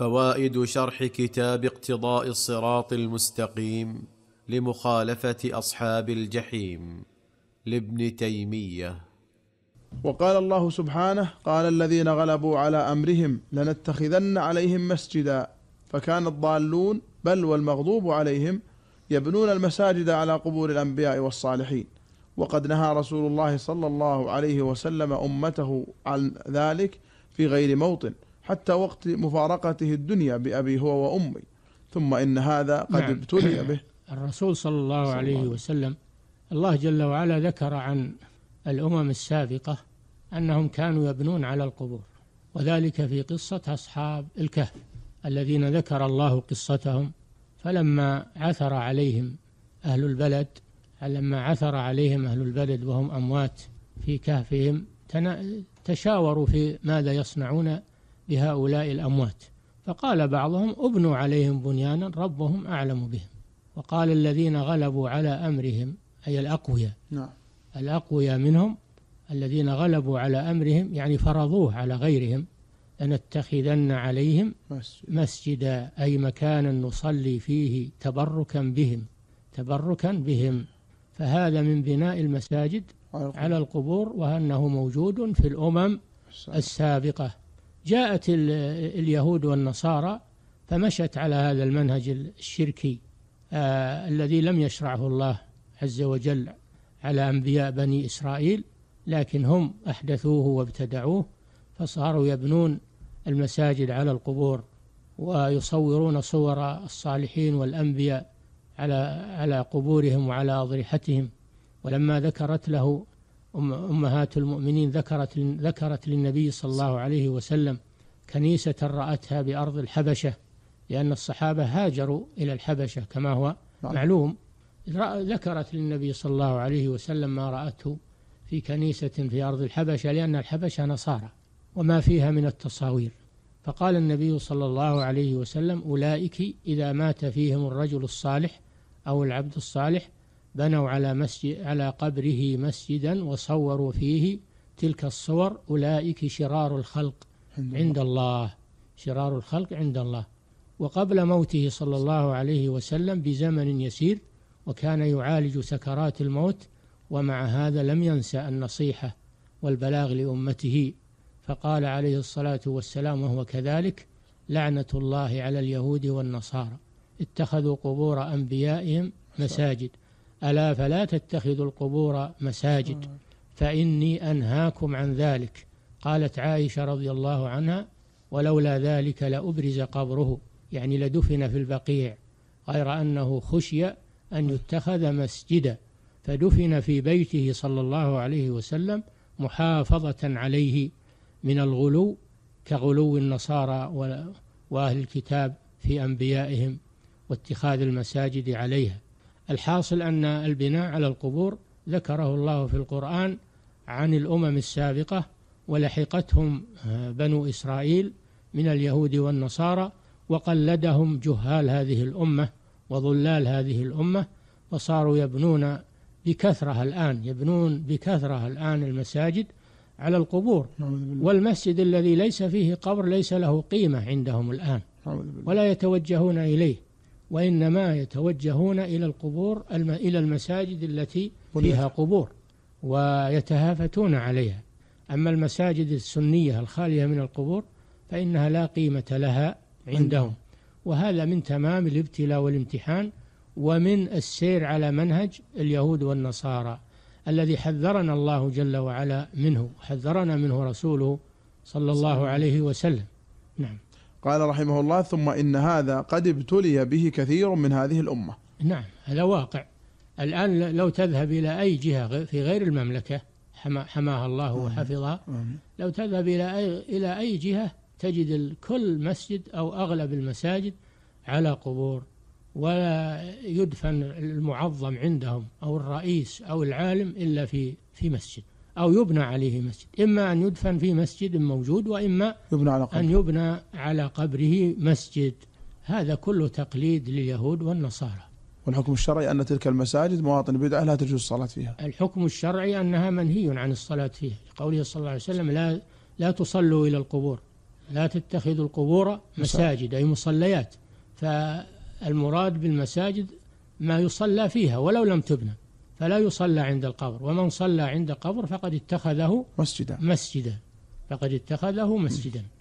فوائد شرح كتاب اقتضاء الصراط المستقيم لمخالفه اصحاب الجحيم لابن تيميه وقال الله سبحانه قال الذين غلبوا على امرهم لنتخذن عليهم مسجدا فكان الضالون بل والمغضوب عليهم يبنون المساجد على قبور الانبياء والصالحين وقد نهى رسول الله صلى الله عليه وسلم امته عن ذلك في غير موطن حتى وقت مفارقته الدنيا بأبي هو وأمي ثم إن هذا قد نعم. ابتلي به الرسول صلى الله صلى عليه الله. وسلم الله جل وعلا ذكر عن الأمم السابقة أنهم كانوا يبنون على القبور وذلك في قصة أصحاب الكهف الذين ذكر الله قصتهم فلما عثر عليهم أهل البلد لما عثر عليهم أهل البلد وهم أموات في كهفهم تشاوروا في ماذا يصنعون لهؤلاء الأموات فقال بعضهم ابنوا عليهم بنيانا ربهم أعلم بهم وقال الذين غلبوا على أمرهم أي الأقوياء نعم الأقوياء منهم الذين غلبوا على أمرهم يعني فرضوه على غيرهم لنتخذن عليهم مسجدا أي مكانا نصلي فيه تبركا بهم تبركا بهم فهذا من بناء المساجد على القبور وأنه موجود في الأمم السابقة جاءت اليهود والنصارى فمشت على هذا المنهج الشركي آه الذي لم يشرعه الله عز وجل على أنبياء بني إسرائيل لكن هم أحدثوه وابتدعوه فصاروا يبنون المساجد على القبور ويصورون صور الصالحين والأنبياء على على قبورهم وعلى أضرحتهم ولما ذكرت له أم أمهات المؤمنين ذكرت ذكرت للنبي صلى الله عليه وسلم كنيسة رأتها بأرض الحبشة لأن الصحابة هاجروا إلى الحبشة كما هو نعم. معلوم ذكرت للنبي صلى الله عليه وسلم ما رأته في كنيسة في أرض الحبشة لأن الحبشة نصارى وما فيها من التصاوير فقال النبي صلى الله عليه وسلم أولئك إذا مات فيهم الرجل الصالح أو العبد الصالح بنوا على مسجد على قبره مسجدا وصوروا فيه تلك الصور أولئك شرار الخلق عند الله شرار الخلق عند الله وقبل موته صلى الله عليه وسلم بزمن يسير وكان يعالج سكرات الموت ومع هذا لم ينسى النصيحة والبلاغ لأمته فقال عليه الصلاة والسلام وهو كذلك لعنة الله على اليهود والنصارى اتخذوا قبور أنبيائهم مساجد ألا فلا تتخذوا القبور مساجد فإني أنهاكم عن ذلك قالت عائشة رضي الله عنها ولولا ذلك لأبرز قبره يعني لدفن في البقيع غير أنه خشي أن يتخذ مسجدا فدفن في بيته صلى الله عليه وسلم محافظة عليه من الغلو كغلو النصارى وأهل الكتاب في أنبيائهم واتخاذ المساجد عليها الحاصل أن البناء على القبور ذكره الله في القرآن عن الأمم السابقة ولحقتهم آه، بنو إسرائيل من اليهود والنصارى وقلدهم جهال هذه الأمة وظلال هذه الأمة فصاروا يبنون بكثرة الآن يبنون بكثرة الآن المساجد على القبور والمسجد الذي ليس فيه قبر ليس له قيمة عندهم الآن ولا يتوجهون إليه وإنما يتوجهون إلى القبور إلى المساجد التي فيها قبور ويتهافتون عليها أما المساجد السنية الخالية من القبور فإنها لا قيمة لها عندهم وهذا من تمام الابتلاء والامتحان ومن السير على منهج اليهود والنصارى الذي حذرنا الله جل وعلا منه حذرنا منه رسوله صلى الله عليه وسلم نعم قال رحمه الله ثم إن هذا قد ابتلي به كثير من هذه الأمة نعم هذا واقع الآن لو تذهب إلى أي جهة في غير المملكة حماها الله وحفظها لو تذهب إلى أي, إلى أي جهة تجد كل مسجد أو أغلب المساجد على قبور ولا يدفن المعظم عندهم أو الرئيس أو العالم إلا في في مسجد أو يبنى عليه مسجد إما أن يدفن في مسجد موجود وإما يبنى على قبره. أن يبنى على قبره مسجد هذا كله تقليد لليهود والنصارى والحكم الشرعي أن تلك المساجد مواطن بدعة لا تجوز الصلاة فيها الحكم الشرعي أنها منهي عن الصلاة فيها قوله صلى الله عليه وسلم لا, لا تصلوا إلى القبور لا تتخذوا القبور مساجد أي مصليات فالمراد بالمساجد ما يصلى فيها ولو لم تبنى فلا يصلى عند القبر ومن صلى عند قبر فقد اتخذه مسجدا مسجدا فقد اتخذه مسجدا